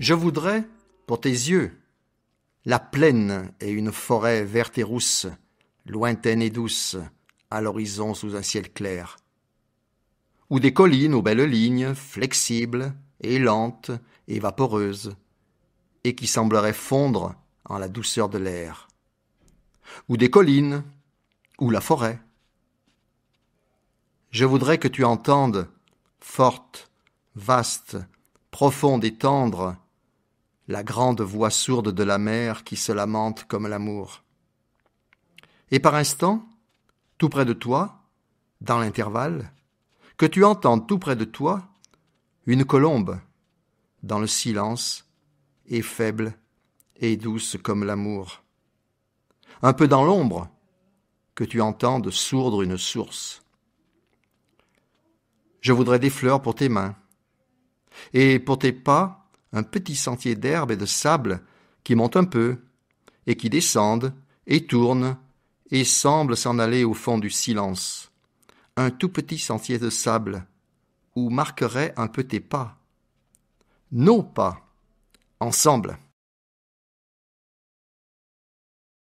Je voudrais, pour tes yeux, la plaine et une forêt verte et rousse, lointaine et douce, à l'horizon sous un ciel clair, ou des collines aux belles lignes, flexibles et lentes et vaporeuses, et qui sembleraient fondre en la douceur de l'air, ou des collines, ou la forêt. Je voudrais que tu entendes, forte, vaste, profonde et tendre, la grande voix sourde de la mer qui se lamente comme l'amour. Et par instant, tout près de toi, dans l'intervalle, que tu entends tout près de toi une colombe, dans le silence, et faible et douce comme l'amour. Un peu dans l'ombre, que tu de sourdre une source. Je voudrais des fleurs pour tes mains, et pour tes pas, un petit sentier d'herbe et de sable qui monte un peu, et qui descendent, et tournent, et semblent s'en aller au fond du silence. Un tout petit sentier de sable, où marquerait un peu tes pas. Nos pas, ensemble.